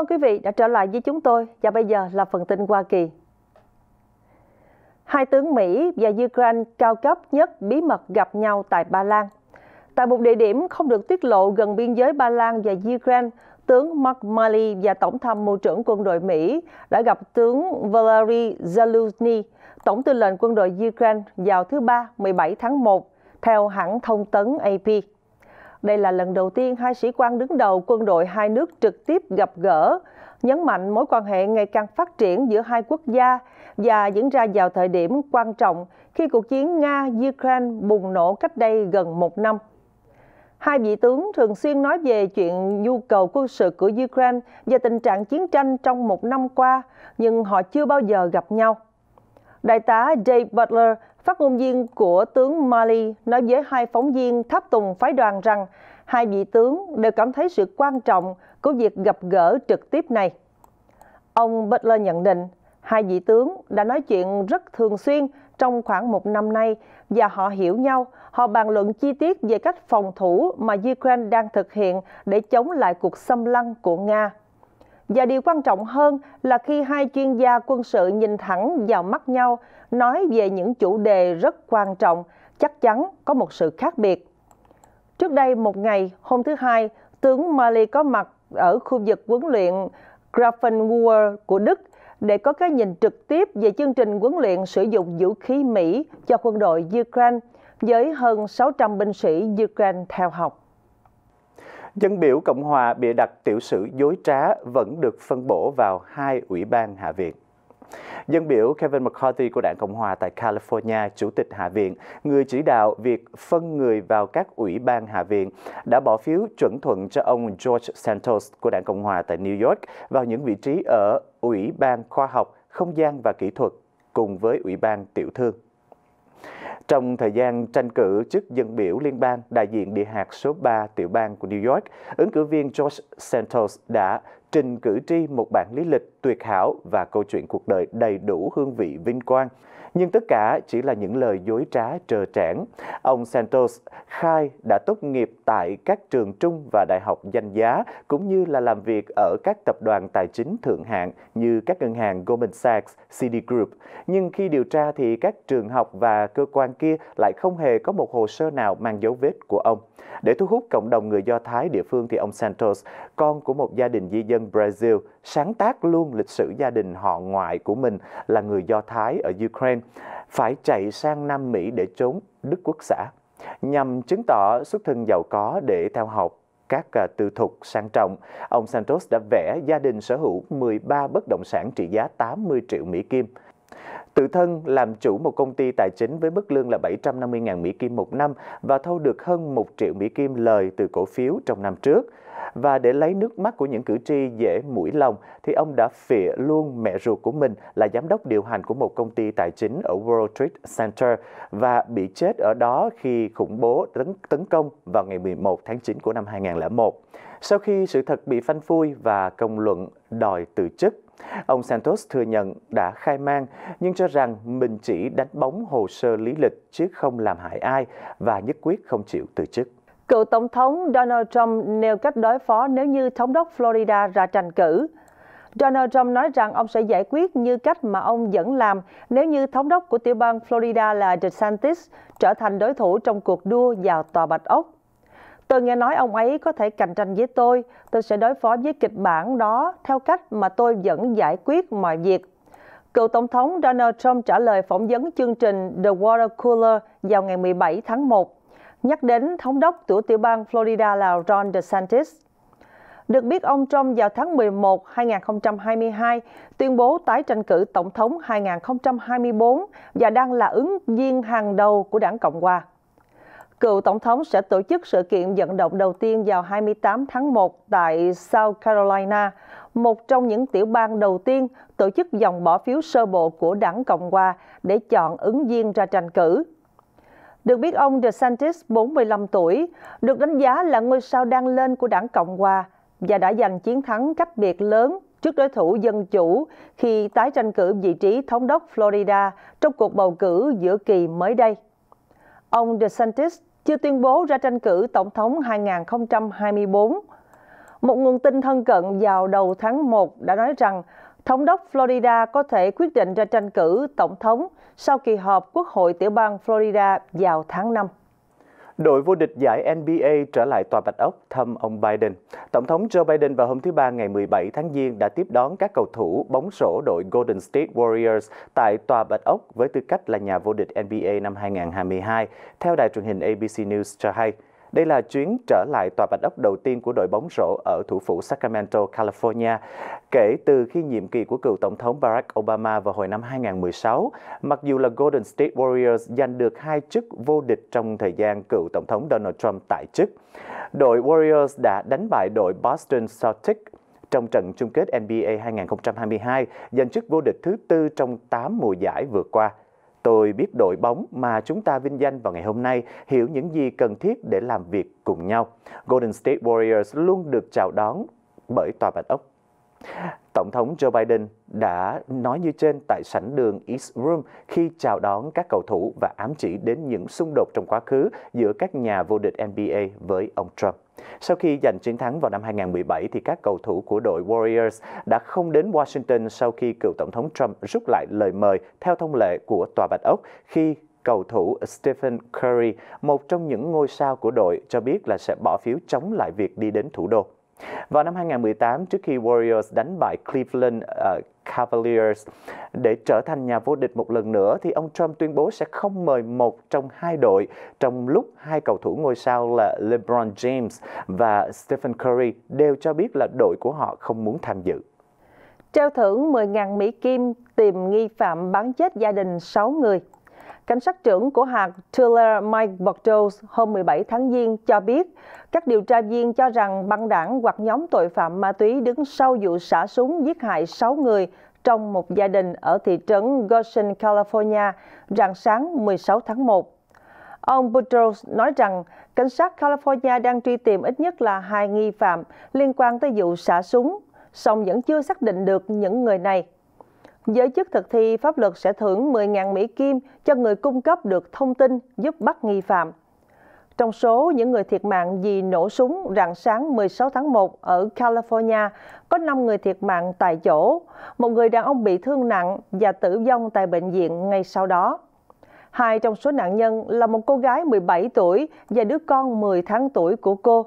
ơn quý vị đã trở lại với chúng tôi và bây giờ là phần tin Hoa Kỳ. Hai tướng Mỹ và Ukraine cao cấp nhất bí mật gặp nhau tại Ba Lan. Tại một địa điểm không được tiết lộ gần biên giới Ba Lan và Ukraine, tướng Mark Milley và Tổng tham mưu trưởng quân đội Mỹ đã gặp tướng Valery Zelensky, Tổng tư lệnh quân đội Ukraine vào thứ Ba 17 tháng 1, theo hãng thông tấn AP. Đây là lần đầu tiên hai sĩ quan đứng đầu quân đội hai nước trực tiếp gặp gỡ, nhấn mạnh mối quan hệ ngày càng phát triển giữa hai quốc gia và diễn ra vào thời điểm quan trọng khi cuộc chiến Nga-Ukraine bùng nổ cách đây gần một năm. Hai vị tướng thường xuyên nói về chuyện nhu cầu quân sự của Ukraine và tình trạng chiến tranh trong một năm qua, nhưng họ chưa bao giờ gặp nhau. Đại tá Jay Butler Phát ngôn viên của tướng Mali nói với hai phóng viên tháp tùng phái đoàn rằng hai vị tướng đều cảm thấy sự quan trọng của việc gặp gỡ trực tiếp này. Ông Butler nhận định hai vị tướng đã nói chuyện rất thường xuyên trong khoảng một năm nay và họ hiểu nhau. Họ bàn luận chi tiết về cách phòng thủ mà Ukraine đang thực hiện để chống lại cuộc xâm lăng của Nga. Và điều quan trọng hơn là khi hai chuyên gia quân sự nhìn thẳng vào mắt nhau nói về những chủ đề rất quan trọng, chắc chắn có một sự khác biệt. Trước đây một ngày, hôm thứ Hai, tướng Mali có mặt ở khu vực huấn luyện Grafenwöhr của Đức để có cái nhìn trực tiếp về chương trình huấn luyện sử dụng vũ khí Mỹ cho quân đội Ukraine với hơn 600 binh sĩ Ukraine theo học. Dân biểu Cộng hòa bị đặt tiểu sử dối trá vẫn được phân bổ vào hai ủy ban Hạ viện. Dân biểu Kevin McCarthy của đảng Cộng hòa tại California, Chủ tịch Hạ viện, người chỉ đạo việc phân người vào các ủy ban Hạ viện, đã bỏ phiếu chuẩn thuận cho ông George Santos của đảng Cộng hòa tại New York vào những vị trí ở Ủy ban Khoa học, Không gian và Kỹ thuật cùng với Ủy ban Tiểu thương. Trong thời gian tranh cử chức dân biểu liên bang đại diện địa hạt số 3 tiểu bang của New York, ứng cử viên George Santos đã trình cử tri một bản lý lịch tuyệt hảo và câu chuyện cuộc đời đầy đủ hương vị vinh quang. Nhưng tất cả chỉ là những lời dối trá trờ trẽn. Ông Santos khai đã tốt nghiệp tại các trường trung và đại học danh giá, cũng như là làm việc ở các tập đoàn tài chính thượng hạng như các ngân hàng Goldman Sachs, Citigroup. Nhưng khi điều tra thì các trường học và cơ quan kia lại không hề có một hồ sơ nào mang dấu vết của ông. Để thu hút cộng đồng người Do Thái địa phương thì ông Santos, con của một gia đình di dân Brazil, sáng tác luôn lịch sử gia đình họ ngoại của mình là người Do Thái ở Ukraine, phải chạy sang Nam Mỹ để trốn Đức Quốc xã, nhằm chứng tỏ xuất thân giàu có để theo học các à, tư thục sang trọng. Ông Santos đã vẽ gia đình sở hữu 13 bất động sản trị giá 80 triệu Mỹ Kim. Tự thân làm chủ một công ty tài chính với mức lương là 750.000 Mỹ Kim một năm và thâu được hơn 1 triệu Mỹ Kim lời từ cổ phiếu trong năm trước. Và để lấy nước mắt của những cử tri dễ mũi lòng thì ông đã phịa luôn mẹ ruột của mình là giám đốc điều hành của một công ty tài chính ở World Trade Center và bị chết ở đó khi khủng bố tấn, tấn công vào ngày 11 tháng 9 của năm 2001. Sau khi sự thật bị phanh phui và công luận đòi từ chức, Ông Santos thừa nhận đã khai mang nhưng cho rằng mình chỉ đánh bóng hồ sơ lý lịch chứ không làm hại ai và nhất quyết không chịu từ chức. Cựu Tổng thống Donald Trump nêu cách đối phó nếu như Thống đốc Florida ra tranh cử. Donald Trump nói rằng ông sẽ giải quyết như cách mà ông vẫn làm nếu như thống đốc của tiểu bang Florida là DeSantis trở thành đối thủ trong cuộc đua vào Tòa Bạch Ốc. Tôi nghe nói ông ấy có thể cạnh tranh với tôi, tôi sẽ đối phó với kịch bản đó theo cách mà tôi vẫn giải quyết mọi việc. Cựu Tổng thống Donald Trump trả lời phỏng vấn chương trình The Water Cooler vào ngày 17 tháng 1, nhắc đến thống đốc tiểu tiểu bang Florida là Ron DeSantis. Được biết ông Trump vào tháng 11 2022 tuyên bố tái tranh cử tổng thống 2024 và đang là ứng viên hàng đầu của đảng Cộng hòa cựu tổng thống sẽ tổ chức sự kiện vận động đầu tiên vào 28 tháng 1 tại South Carolina, một trong những tiểu bang đầu tiên tổ chức dòng bỏ phiếu sơ bộ của đảng Cộng hòa để chọn ứng viên ra tranh cử. Được biết ông DeSantis, 45 tuổi, được đánh giá là ngôi sao đang lên của đảng Cộng hòa và đã giành chiến thắng cách biệt lớn trước đối thủ Dân Chủ khi tái tranh cử vị trí thống đốc Florida trong cuộc bầu cử giữa kỳ mới đây. Ông DeSantis chưa tuyên bố ra tranh cử tổng thống 2024. Một nguồn tin thân cận vào đầu tháng 1 đã nói rằng thống đốc Florida có thể quyết định ra tranh cử tổng thống sau kỳ họp Quốc hội tiểu bang Florida vào tháng 5. Đội vô địch giải NBA trở lại tòa Bạch Ốc thăm ông Biden. Tổng thống Joe Biden vào hôm thứ Ba ngày 17 tháng Giêng đã tiếp đón các cầu thủ bóng rổ đội Golden State Warriors tại tòa Bạch Ốc với tư cách là nhà vô địch NBA năm 2022, theo đài truyền hình ABC News cho hay. Đây là chuyến trở lại tòa Bạch Ốc đầu tiên của đội bóng rổ ở thủ phủ Sacramento, California kể từ khi nhiệm kỳ của cựu Tổng thống Barack Obama vào hồi năm 2016, mặc dù là Golden State Warriors giành được hai chức vô địch trong thời gian cựu Tổng thống Donald Trump tại chức. Đội Warriors đã đánh bại đội Boston Celtics trong trận chung kết NBA 2022, giành chức vô địch thứ tư trong 8 mùa giải vừa qua. Tôi biết đội bóng mà chúng ta vinh danh vào ngày hôm nay hiểu những gì cần thiết để làm việc cùng nhau. Golden State Warriors luôn được chào đón bởi tòa bạch ốc. Tổng thống Joe Biden đã nói như trên tại sảnh đường East Room khi chào đón các cầu thủ và ám chỉ đến những xung đột trong quá khứ giữa các nhà vô địch NBA với ông Trump. Sau khi giành chiến thắng vào năm 2017 thì các cầu thủ của đội Warriors đã không đến Washington sau khi cựu tổng thống Trump rút lại lời mời theo thông lệ của tòa Bạch Ốc khi cầu thủ Stephen Curry, một trong những ngôi sao của đội cho biết là sẽ bỏ phiếu chống lại việc đi đến thủ đô. Vào năm 2018, trước khi Warriors đánh bại Cleveland ờ, Cavaliers để trở thành nhà vô địch một lần nữa thì ông Trump tuyên bố sẽ không mời một trong hai đội trong lúc hai cầu thủ ngôi sao là LeBron James và Stephen Curry đều cho biết là đội của họ không muốn tham dự. trao thưởng 10.000 Mỹ Kim tìm nghi phạm bắn chết gia đình 6 người Cảnh sát trưởng của hạt Tiller Mike Bordeaux hôm 17 tháng Giêng cho biết, các điều tra viên cho rằng băng đảng hoặc nhóm tội phạm ma túy đứng sau vụ xả súng giết hại 6 người trong một gia đình ở thị trấn Goshen, California, rạng sáng 16 tháng 1. Ông Boutros nói rằng cảnh sát California đang truy tìm ít nhất là hai nghi phạm liên quan tới vụ xả súng, song vẫn chưa xác định được những người này giới chức thực thi pháp luật sẽ thưởng 10.000 Mỹ Kim cho người cung cấp được thông tin giúp bắt nghi phạm. Trong số những người thiệt mạng vì nổ súng rạng sáng 16 tháng 1 ở California, có 5 người thiệt mạng tại chỗ, một người đàn ông bị thương nặng và tử vong tại bệnh viện ngay sau đó. Hai trong số nạn nhân là một cô gái 17 tuổi và đứa con 10 tháng tuổi của cô.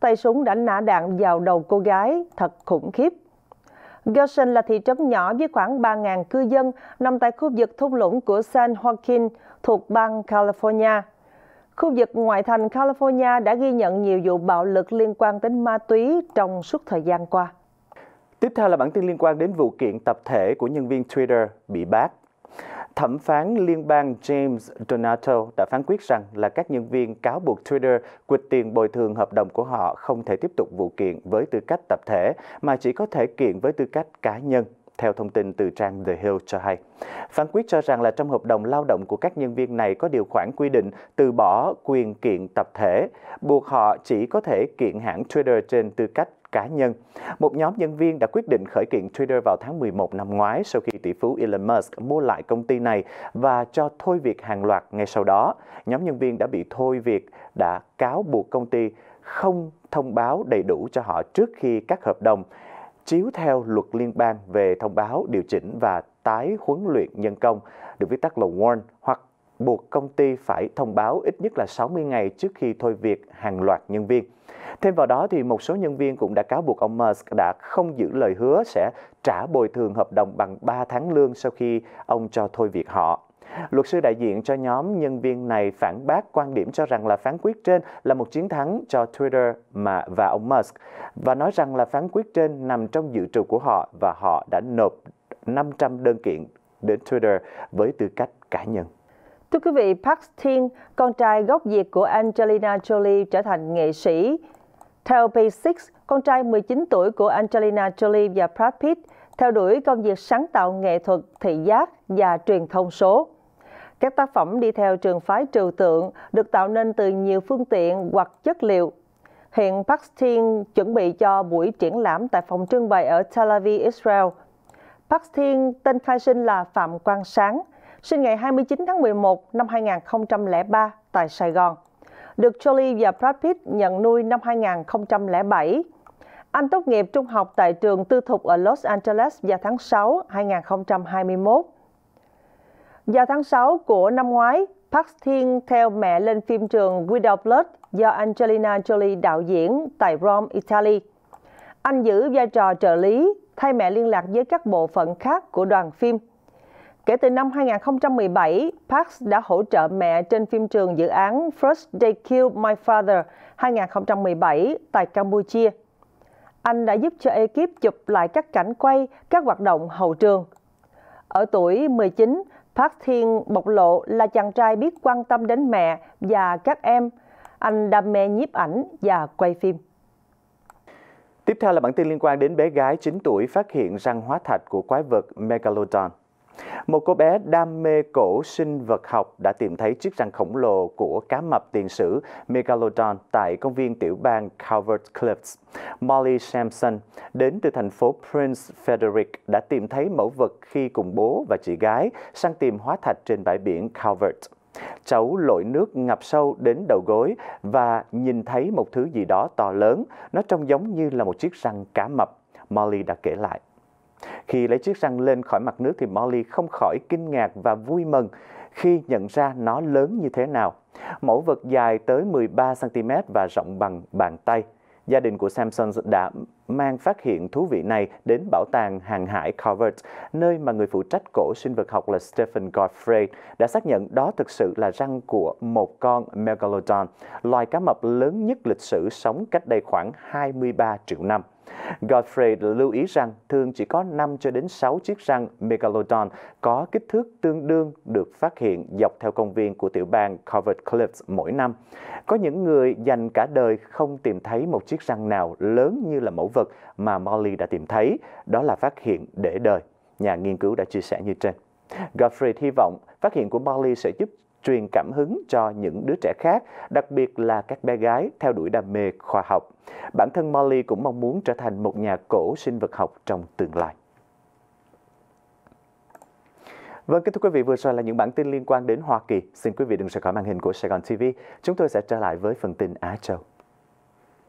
Tay súng đã nã đạn vào đầu cô gái, thật khủng khiếp. Gerson là thị trấn nhỏ với khoảng 3.000 cư dân, nằm tại khu vực thung lũng của San Joaquin thuộc bang California. Khu vực ngoại thành California đã ghi nhận nhiều vụ bạo lực liên quan đến ma túy trong suốt thời gian qua. Tiếp theo là bản tin liên quan đến vụ kiện tập thể của nhân viên Twitter bị bác Thẩm phán liên bang James Donato đã phán quyết rằng là các nhân viên cáo buộc Twitter quỵt tiền bồi thường hợp đồng của họ không thể tiếp tục vụ kiện với tư cách tập thể mà chỉ có thể kiện với tư cách cá nhân theo thông tin từ trang The Hill cho hay. Phán quyết cho rằng là trong hợp đồng lao động của các nhân viên này có điều khoản quy định từ bỏ quyền kiện tập thể, buộc họ chỉ có thể kiện hãng Twitter trên tư cách cá nhân. Một nhóm nhân viên đã quyết định khởi kiện Twitter vào tháng 11 năm ngoái sau khi tỷ phú Elon Musk mua lại công ty này và cho thôi việc hàng loạt ngay sau đó. Nhóm nhân viên đã bị thôi việc đã cáo buộc công ty không thông báo đầy đủ cho họ trước khi các hợp đồng chiếu theo luật liên bang về thông báo, điều chỉnh và tái huấn luyện nhân công, được viết tắt là WARN, hoặc buộc công ty phải thông báo ít nhất là 60 ngày trước khi thôi việc hàng loạt nhân viên. Thêm vào đó thì một số nhân viên cũng đã cáo buộc ông Musk đã không giữ lời hứa sẽ trả bồi thường hợp đồng bằng 3 tháng lương sau khi ông cho thôi việc họ. Luật sư đại diện cho nhóm nhân viên này phản bác quan điểm cho rằng là phán quyết trên là một chiến thắng cho Twitter mà và ông Musk và nói rằng là phán quyết trên nằm trong dự trù của họ và họ đã nộp 500 đơn kiện đến Twitter với tư cách cá nhân. Thưa quý vị, Park Tin, con trai gốc Việt của Angelina Jolie trở thành nghệ sĩ. Theo Page Six, con trai 19 tuổi của Angelina Jolie và Brad Pitt theo đuổi công việc sáng tạo nghệ thuật thị giác và truyền thông số. Các tác phẩm đi theo trường phái trừu tượng được tạo nên từ nhiều phương tiện hoặc chất liệu. Hiện Paxton chuẩn bị cho buổi triển lãm tại phòng trưng bày ở Tel Aviv, Israel. Paxton tên khai sinh là Phạm Quang Sáng, sinh ngày 29 tháng 11 năm 2003 tại Sài Gòn. Được Jolie và Brad Pitt nhận nuôi năm 2007. Anh tốt nghiệp trung học tại trường tư thục ở Los Angeles vào tháng 6 2021 vào tháng 6 của năm ngoái, Park Thiên theo mẹ lên phim trường Widow Blood do Angelina Jolie đạo diễn tại Rome, Italy. Anh giữ vai trò trợ lý, thay mẹ liên lạc với các bộ phận khác của đoàn phim. Kể từ năm 2017, Park đã hỗ trợ mẹ trên phim trường dự án First They Killed My Father 2017 tại Campuchia. Anh đã giúp cho ekip chụp lại các cảnh quay, các hoạt động hậu trường. Ở tuổi 19, Park Thiên bộc lộ là chàng trai biết quan tâm đến mẹ và các em. Anh đam mê nhiếp ảnh và quay phim. Tiếp theo là bản tin liên quan đến bé gái 9 tuổi phát hiện răng hóa thạch của quái vật Megalodon. Một cô bé đam mê cổ sinh vật học đã tìm thấy chiếc răng khổng lồ của cá mập tiền sử Megalodon tại công viên tiểu bang Calvert Cliffs. Molly Sampson đến từ thành phố Prince Frederick đã tìm thấy mẫu vật khi cùng bố và chị gái sang tìm hóa thạch trên bãi biển Calvert. Cháu lội nước ngập sâu đến đầu gối và nhìn thấy một thứ gì đó to lớn, nó trông giống như là một chiếc răng cá mập, Molly đã kể lại. Khi lấy chiếc răng lên khỏi mặt nước thì Molly không khỏi kinh ngạc và vui mừng khi nhận ra nó lớn như thế nào. Mẫu vật dài tới 13cm và rộng bằng bàn tay. Gia đình của Samson đã mang phát hiện thú vị này đến bảo tàng hàng hải Calvert, nơi mà người phụ trách cổ sinh vật học là Stephen Godfrey đã xác nhận đó thực sự là răng của một con Megalodon, loài cá mập lớn nhất lịch sử sống cách đây khoảng 23 triệu năm. Godfrey lưu ý rằng thường chỉ có 5 cho đến 6 chiếc răng Megalodon có kích thước tương đương được phát hiện dọc theo công viên của tiểu bang Covered Cliffs mỗi năm. Có những người dành cả đời không tìm thấy một chiếc răng nào lớn như là mẫu vật mà Molly đã tìm thấy, đó là phát hiện để đời. Nhà nghiên cứu đã chia sẻ như trên. Godfrey hy vọng phát hiện của Molly sẽ giúp truyền cảm hứng cho những đứa trẻ khác, đặc biệt là các bé gái theo đuổi đam mê khoa học. Bản thân Molly cũng mong muốn trở thành một nhà cổ sinh vật học trong tương lai. Vâng, kính thưa quý vị, vừa rồi là những bản tin liên quan đến Hoa Kỳ. Xin quý vị đừng rời khỏi màn hình của Sài Gòn TV. Chúng tôi sẽ trở lại với phần tin Á Châu.